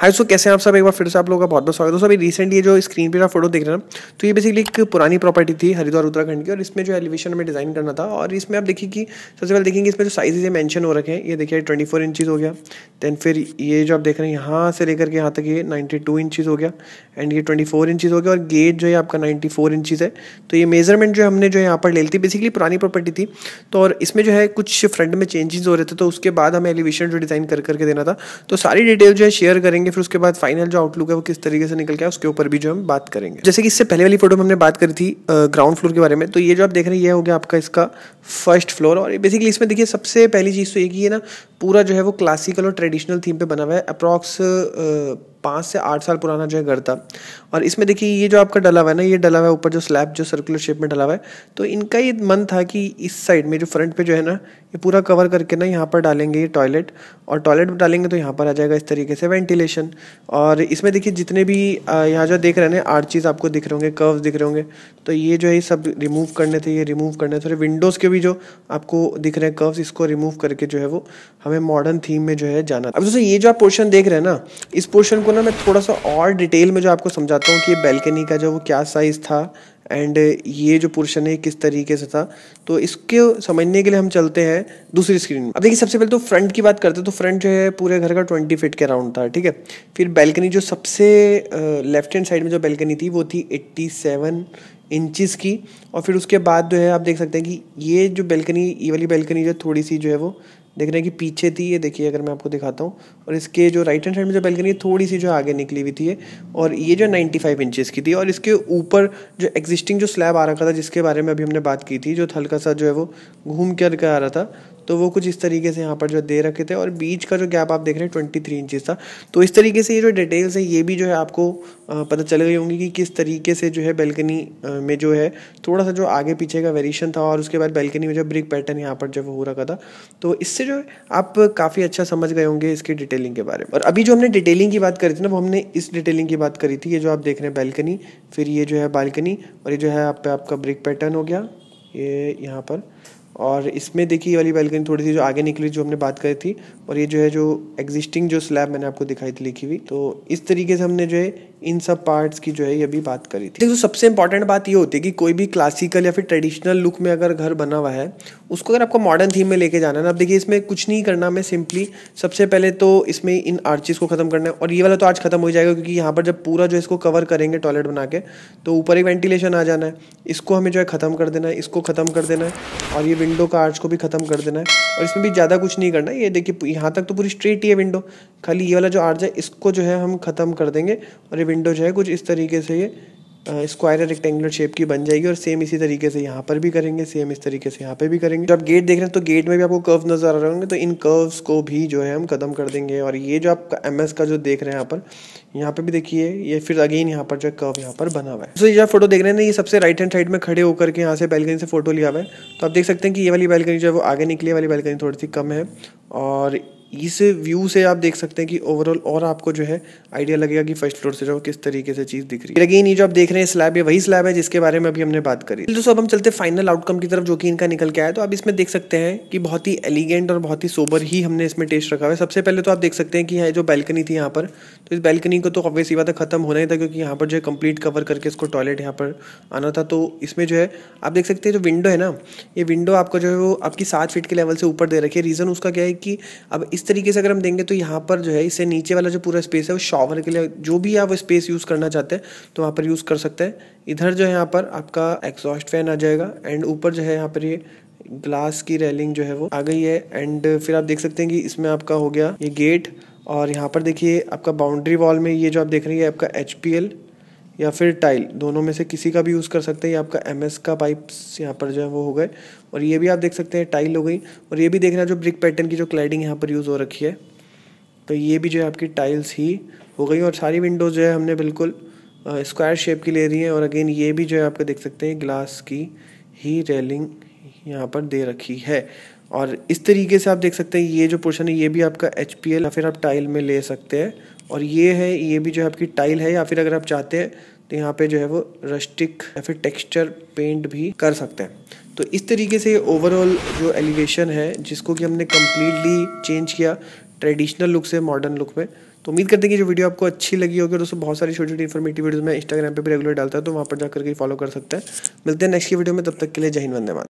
high सो कैसे हैं आप सब एक बार फिर से आप लोगों का बहुत बहुत स्वागत है दोस्तों अभी रिसेंट ये जो स्क्रीन पे का फोटो देख रहे हैं तो ये बेसिकली एक पुरानी प्रॉपर्टी थी हरिद्वार उत्तराखंड की और इसमें जो एलिवेशन हमें डिज़ाइन करना था और इसमें आप देखिए कि सबसे पहले देखेंगे इसमें जो साइजेज ये मैंशन हो रखे हैं ये देखिए ट्वेंटी फोर इंचज़ हो गया दैन फिर ये जो आप देख रहे हैं यहाँ से लेकर के यहाँ तक ये नाइन्टी टू इंचज़ हो गया एंड ये ट्वेंटी फोर इंचज़ हो गया और गेट जो है आपका नाइन्टी फोर इंचज़ है तो ये मेजरमेंट जो हमने जो यहाँ पर ले ली थी बेसिकली पुरानी प्रॉपर्टी थी तो और इसमें जो है कुछ फ्रंट में चेंजेस हो रहे थे तो उसके बाद हमें एलिवेशन जो डिज़ाइन कर करके देना था तो सारी डिटेल जो है शेयर करेंगे करेंगे फिर उसके बाद फाइनल जो आउटलुक है वो किस तरीके से निकल गया उसके ऊपर भी जो हम बात करेंगे जैसे कि इससे पहले वाली फोटो में हमने बात करी थी ग्राउंड फ्लोर के बारे में तो ये जो आप देख रहे हैं ये हो गया आपका इसका फर्स्ट फ्लोर और बेसिकली इसमें देखिए सबसे पहली चीज़ तो ये कि ये ना पूरा जो है वो क्लासिकल और ट्रेडिशनल थीम पे बना हुआ है अप्रॉक्स पाँच से आठ साल पुराना जो है घर था और इसमें देखिए ये जो आपका डला हुआ है ना ये डला हुआ है ऊपर जो स्लैब जो सर्कुलर शेप में डला हुआ है तो इनका ये मन था कि इस साइड में जो फ्रंट पे जो है ना ये पूरा कवर करके ना यहाँ पर डालेंगे ये टॉयलेट और टॉयलेट डालेंगे तो यहाँ पर आ जाएगा इस तरीके से वेंटिलेशन और इसमें देखिए जितने भी यहाँ जो देख रहे हैं आठ चीज आपको दिख रहे होंगे कर्व दिख रहे होंगे तो ये जो है सब रिमूव करने थे ये रिमूव करने थे विंडोज़ के भी जो आपको दिख रहे हैं कर्व्स इसको रिमूव करके जो है वो हमें मॉडर्न थीम में जो है जाना अब जैसे ये जो आप पोर्शन देख रहे हैं ना इस पोर्शन को को ना मैं थोड़ा सा और डिटेल में जो आपको समझाता हूँ कि ये का जो वो क्या साइज़ था एंड ये जो पोर्शन है किस तरीके से था तो इसके समझने के लिए हम चलते हैं दूसरी स्क्रीन में अब देखिए सबसे पहले तो फ्रंट की बात करते हैं तो फ्रंट जो है पूरे घर का ट्वेंटी फिट के अराउंड था ठीक है फिर बैल्कनी जो सबसे लेफ्ट हैंड साइड में जो बैल्कनी थी वो थी एट्टी सेवन इंचिस की और फिर उसके बाद जो है आप देख सकते हैं कि ये जो बेल्कनी ये वाली बेल्कनी जो थोड़ी सी जो है वो देख रहे हैं कि पीछे थी ये देखिए अगर मैं आपको दिखाता हूँ और इसके जो राइट हैंड साइड में जो बेलकनी है थोड़ी सी जो आगे निकली हुई थी ये और ये जो 95 फाइव इंचज़ की थी और इसके ऊपर जो एग्जिस्टिंग जो स्लैब आ रखा था जिसके बारे में अभी हमने बात की थी जो हल्का सा जो है वो घूम कर आ रहा था तो वो कुछ इस तरीके से यहाँ पर जो दे रखे थे और बीच का जो गैप आप देख रहे हैं ट्वेंटी थ्री इंचज़ था तो इस तरीके से ये जो डिटेल्स है ये भी जो है आपको पता चल गई होंगी कि किस तरीके से जो है बेल्कनी में जो है थोड़ा सा जो आगे पीछे का वेरिएशन था और उसके बाद बेल्कनी में जो ब्रिक पैटर्न यहाँ पर जो हो रखा था तो इससे जो है आप काफ़ी अच्छा समझ गए होंगे इसकी डिटेलिंग के बारे में और अभी जो हमने डिटेलिंग की बात करी थी ना वो हमने इस डिटेलिंग की बात करी थी ये जो आप देख रहे हैं बेल्कनी फिर ये जो है बालकनी और ये जो है आप आपका ब्रिक पैटर्न हो गया ये यहाँ पर और इसमें देखिए वाली बैलकनी थोड़ी सी जो आगे निकली जो हमने बात करी थी और ये जो है जो एग्जिस्टिंग जो स्लैब मैंने आपको दिखाई थी लिखी हुई तो इस तरीके से हमने जो है इन सब पार्ट्स की जो है ये भी बात करी थी देखो सबसे इंपॉर्टेंट बात ये होती है कि कोई भी क्लासिकल या फिर ट्रेडिशनल लुक में अगर घर बना हुआ है उसको अगर आपको मॉडर्न थीम में लेके जाना है ना अब देखिए इसमें कुछ नहीं करना हमें सिंपली सबसे पहले तो इसमें इन आर्चिस को खत्म करना है और ये वाला तो आज खत्म हो जाएगा क्योंकि यहाँ पर जब पूरा जो इसको कवर करेंगे टॉयलेट बना के तो ऊपर एक वेंटिलेशन आ जाना है इसको हमें जो है ख़त्म कर देना है इसको ख़त्म कर देना है और ये विंडो का आर्च को भी ख़त्म कर देना है और इसमें भी ज़्यादा कुछ नहीं करना है ये देखिए यहाँ तक तो पूरी स्ट्रेट ही है विंडो खाली ये वाला जो आर्ज है इसको जो है हम ख़त्म कर देंगे और ये विंडो जो है कुछ इस तरीके से ये स्क्वायर रेक्टेंगुलर शेप की बन जाएगी और सेम इसी तरीके से यहाँ पर भी करेंगे सेम इस तरीके से यहाँ पर भी करेंगे जब गेट देख रहे हैं तो गेट में भी आपको कर्व नज़र आ रहे होंगे तो इन कर्व्स को भी जो है हम ख़त्म कर देंगे और ये जो आप एम का जो देख रहे हैं यहाँ पर यहाँ पे भी देखिए ये फिर अगेन यहाँ पर जो कर्व यहाँ पर बना हुआ है तो ये जो फोटो देख रहे हैं ना ये सबसे राइट हैंड साइड में खड़े होकर के यहाँ से बैलकनी से फोटो लिया हुआ है तो आप देख सकते हैं कि ये वाली बैलकनी जो है वो आगे निकली वाली बैलकनी थोड़ी सी कम है और इस व्यू से आप देख सकते हैं कि ओवरऑल और आपको जो है आइडिया लगेगा कि फर्स्ट फ्लोर से जो किस तरीके से चीज़ दिख रही है लेकिन ये जो आप देख रहे हैं स्लैब ये वही स्लैब है जिसके बारे में अभी हमने बात करी दोस्तों सब हम चलते फाइनल आउटकम की तरफ जो कि इनका निकल के आया तो आप इसमें देख सकते हैं कि बहुत ही एलिगेंट और बहुत ही सोबर ही हमने इसमें टेस्ट रखा हुआ है सबसे पहले तो आप देख सकते हैं कि यहाँ जो बैल्कनी थी यहाँ पर तो इस बैल्कनी को तो ऑब्वियसली बात है खत्म होना ही था क्योंकि यहाँ पर जो है कंप्लीट कवर करके इसको टॉयलेट यहाँ पर आना था तो इसमें जो है आप देख सकते हैं जो विंडो है ना ये विंडो आपको जो है वो आपकी सात फीट के लेवल से ऊपर दे रखी है रीज़न उसका क्या है कि अब इस इस तरीके से अगर हम देंगे तो यहाँ पर जो है इससे नीचे वाला जो पूरा स्पेस है वो शॉवर के लिए जो भी आप स्पेस यूज़ करना चाहते हैं तो वहाँ पर यूज़ कर सकते हैं इधर जो है यहाँ पर आपका एग्जॉस्ट फैन आ जाएगा एंड ऊपर जो है यहाँ पर ये ग्लास की रेलिंग जो है वो आ गई है एंड फिर आप देख सकते हैं कि इसमें आपका हो गया ये गेट और यहाँ पर देखिए आपका बाउंड्री वॉल में ये जो आप देख रही है आपका एच या फिर टाइल दोनों में से किसी का भी यूज़ कर सकते हैं ये आपका एम का पाइप्स यहाँ पर जो है वो हो गए और ये भी आप देख सकते हैं टाइल हो गई और ये भी देखना जो ब्रिक पैटर्न की जो क्लाइडिंग यहाँ पर यूज़ हो रखी है तो ये भी जो है आपकी टाइल्स ही हो गई और सारी विंडोज़ जो है हमने बिल्कुल स्क्वायर शेप की ले रही है और अगेन ये भी जो है आपको देख सकते हैं ग्लास की ही रेलिंग यहाँ पर दे रखी है और इस तरीके से आप देख सकते हैं ये जो पोर्शन है ये भी आपका एच पी या फिर आप टाइल में ले सकते हैं और ये है ये भी जो है आपकी टाइल है या फिर अगर आप चाहते हैं तो यहाँ पे जो है वो रस्टिक या फिर टेक्सचर पेंट भी कर सकते हैं तो इस तरीके से ओवरऑल जो एलिवेशन है जिसको कि हमने कम्प्लीटली चेंज किया ट्रेडिशनल लुक से मॉडर्न लुक में तो उम्मीद करते हैं कि जो वीडियो आपको अच्छी लगी होगी दोस्तों बहुत सारी छोटी छोटी इन्फॉर्मेटिव वीडियोज़ मैं इंस्टाग्राम पे भी रेगुलर डालता है तो वहाँ पर जाकर के फॉलो कर सकते हैं मिलते हैं नेक्स्ट की वीडियो में तब तक के लिए जय हिंद वंदे